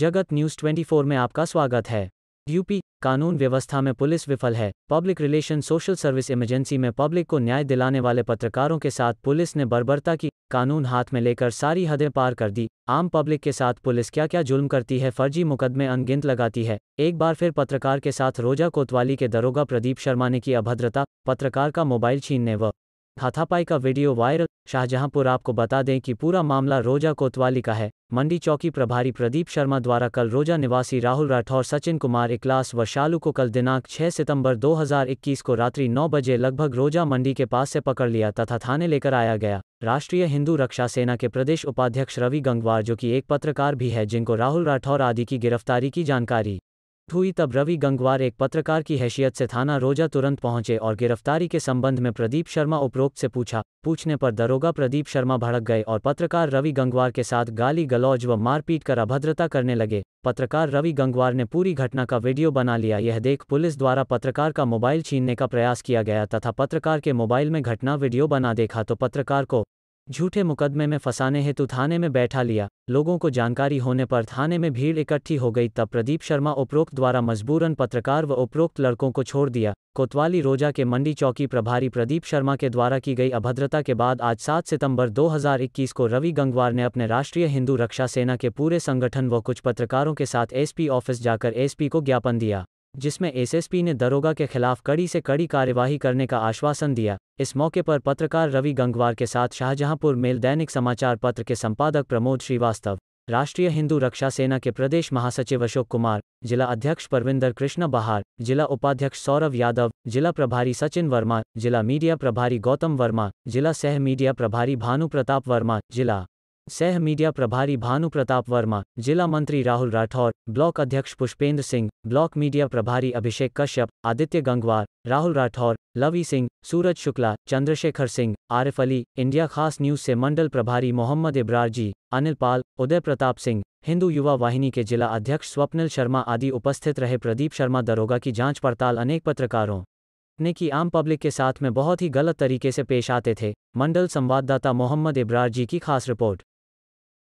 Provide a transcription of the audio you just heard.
जगत न्यूज 24 में आपका स्वागत है यूपी कानून व्यवस्था में पुलिस विफल है public relation social service emergency में पब्लिक को न्याय दिलाने वाले पत्रकारों के साथ पुलिस ने बर्बरता की कानून हाथ में लेकर सारी हदें पार कर दी आम पब्लिक के साथ पुलिस क्या क्या जुल्म करती है फर्जी मुकदमे अनगिनत लगाती है एक बार फिर पत्रकार के साथ रोजा कोतवाली के दरोगा प्रदीप शर्मा ने की अभद्रता पत्रकार का मोबाइल छीनने व हाथापाई का वीडियो वायरल शाहजहांपुर आपको बता दें कि पूरा मामला रोजा कोतवाली का है मंडी चौकी प्रभारी प्रदीप शर्मा द्वारा कल रोजा निवासी राहुल राठौर सचिन कुमार इकलास व शालू को कल दिनांक 6 सितंबर 2021 को रात्रि 9 बजे लगभग रोजा मंडी के पास से पकड़ लिया तथा थाने लेकर आया गया राष्ट्रीय हिंदू रक्षा सेना के प्रदेश उपाध्यक्ष रवि गंगवार जो कि एक पत्रकार भी है जिनको राहुल राठौर आदि की गिरफ्तारी की जानकारी हुई तब रवि गंगवार एक पत्रकार की हैसियत से थाना रोजा तुरंत पहुंचे और गिरफ्तारी के संबंध में प्रदीप शर्मा उपरोक्त से पूछा पूछने पर दरोगा प्रदीप शर्मा भड़क गए और पत्रकार रवि गंगवार के साथ गाली गलौज व मारपीट कर अभद्रता करने लगे पत्रकार रवि गंगवार ने पूरी घटना का वीडियो बना लिया यह देख पुलिस द्वारा पत्रकार का मोबाइल छीनने का प्रयास किया गया तथा पत्रकार के मोबाइल में घटना वीडियो बना देखा तो पत्रकार को झूठे मुकदमे में फंसाने हेतु थाने में बैठा लिया लोगों को जानकारी होने पर थाने में भीड़ इकट्ठी हो गई तब प्रदीप शर्मा उपरोक्त द्वारा मजबूरन पत्रकार व उपरोक्त लड़कों को छोड़ दिया कोतवाली रोजा के मंडी चौकी प्रभारी प्रदीप शर्मा के द्वारा की गई अभद्रता के बाद आज 7 सितंबर 2021 को रवि गंगवार ने अपने राष्ट्रीय हिंदू रक्षा सेना के पूरे संगठन व कुछ पत्रकारों के साथ एसपी ऑफिस जाकर एसपी को ज्ञापन दिया जिसमें एसएसपी ने दरोगा के खिलाफ कड़ी से कड़ी कार्यवाही करने का आश्वासन दिया इस मौके पर पत्रकार रवि गंगवार के साथ शाहजहांपुर मेल दैनिक समाचार पत्र के संपादक प्रमोद श्रीवास्तव राष्ट्रीय हिंदू रक्षा सेना के प्रदेश महासचिव अशोक कुमार जिला अध्यक्ष परविंदर कृष्ण बहार जिला उपाध्यक्ष सौरभ यादव जिला प्रभारी सचिन वर्मा जिला मीडिया प्रभारी गौतम वर्मा जिला सह मीडिया प्रभारी भानु प्रताप वर्मा जिला सह मीडिया प्रभारी भानु प्रताप वर्मा जिला मंत्री राहुल राठौर ब्लॉक अध्यक्ष पुष्पेंद्र सिंह ब्लॉक मीडिया प्रभारी अभिषेक कश्यप आदित्य गंगवार राहुल राठौर लवी सिंह सूरज शुक्ला चंद्रशेखर सिंह आरिफ अली इंडिया खास न्यूज से मंडल प्रभारी मोहम्मद इब्रार जी अनिल पाल उदय प्रताप सिंह हिंदू युवा वाहिनी के जिला अध्यक्ष स्वप्निल शर्मा आदि उपस्थित रहे प्रदीप शर्मा दरोगा की जांच पड़ताल अनेक पत्रकारों ने की आम पब्लिक के साथ में बहुत ही गलत तरीके से पेश आते थे मंडल संवाददाता मोहम्मद इब्रार जी की खास रिपोर्ट